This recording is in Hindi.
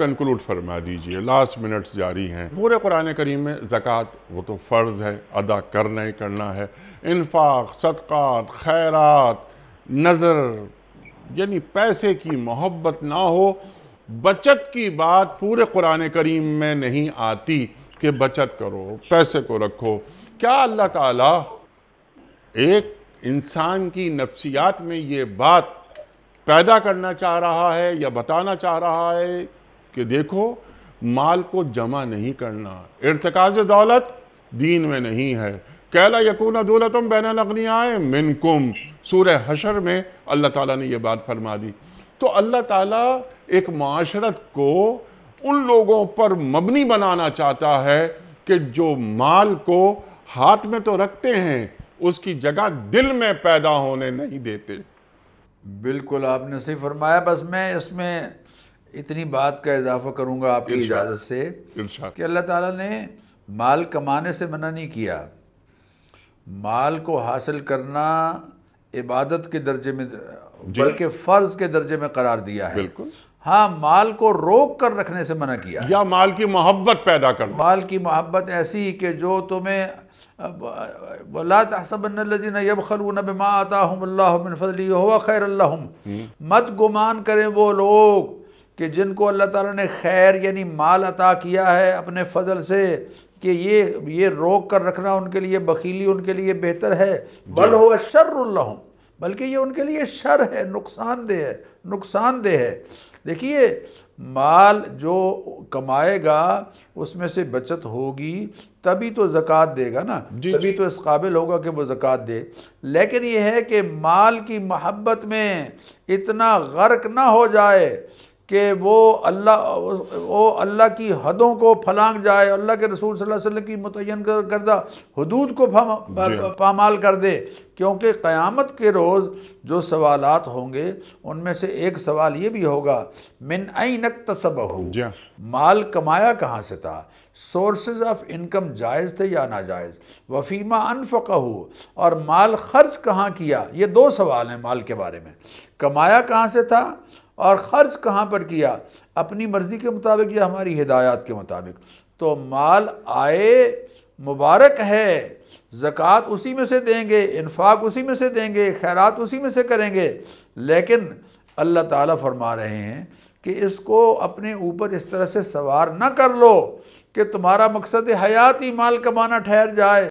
कंक्लूड फरमा दीजिए लास्ट मिनट्स जारी हैं पूरे कुरान करीम में ज़क़़त वो तो फ़र्ज़ है अदा करना ही करना है इन्फाक सदक़ात खैरात नज़र यानी पैसे की मोहब्बत ना हो बचत की बात पूरे कुरान करीम में नहीं आती कि बचत करो पैसे को रखो क्या अल्लाह ताला एक इंसान की नफ्सियात में ये बात पैदा करना चाह रहा है या बताना चाह रहा है कि देखो माल को जमा नहीं करना इरतकाज दौलत दीन में नहीं है कैला यकून दौलतम बैन नगनियाए मिनकुम सूर हशर में अल्लाह ताला ने यह बात फरमा दी तो अल्लाह ताला एक माशरत को उन लोगों पर मबनी बनाना चाहता है कि जो माल को हाथ में तो रखते हैं उसकी जगह दिल में पैदा होने नहीं देते बिल्कुल आपने सही फरमाया बस मैं इसमें इतनी बात का इजाफा करूंगा आपकी इजाज़त से कि अल्लाह ताला ने माल कमाने से मना नहीं किया माल को हासिल करना इबादत के दर्जे में बल्कि फ़र्ज़ के दर्जे में करार दिया है हाँ माल को रोक कर रखने से मना किया या माल की मोहब्बत पैदा कर माल की मोहब्बत ऐसी कि जो तुम्हें हम्म। मत गुमान करें वो लोग कि जिनको अल्लाह ताला ने खैर यानी माल अता किया है अपने फजल से कि ये ये रोक कर रखना उनके लिए बखीली उनके लिए बेहतर है बल हो हूँ बल्कि ये उनके लिए शर है नुकसानदेह है नुकसानदेह है देखिए माल जो कमाएगा उसमें से बचत होगी तभी तो ज़क़़त देगा ना जी, तभी जी। तो इस काबिल होगा कि वो ज़क़़त दे लेकिन ये है कि माल की महब्बत में इतना गर्क ना हो जाए कि वो अल्लाह वो अल्लाह की हदों को फलांग जाए अल्लाह के रसूल सल्लल्लाहु अलैहि वसल्लम की मुतन करदा हदूद को हाँ। पामाल कर दे क्योंकि क़यामत के रोज़ जो सवालात होंगे उनमें से एक सवाल ये भी होगा मिन नक तसब हो माल कमाया कहाँ से था सोर्सेज ऑफ इनकम जायज़ थे या नाजायज़ वफ़ीमा अनफ़ा हो और माल खर्च कहाँ किया ये दो सवाल हैं माल के बारे में कमाया कहाँ से था और ख़र्च कहाँ पर किया अपनी मर्ज़ी के मुताबिक या हमारी हिदायत के मुताबिक तो माल आए मुबारक है ज़क़़त उसी में से देंगे इन्फाक उसी में से देंगे खैरात उसी में से करेंगे लेकिन अल्लाह ताला फरमा रहे हैं कि इसको अपने ऊपर इस तरह से सवार ना कर लो कि तुम्हारा मकसद हयात ही माल कमाना ठहर जाए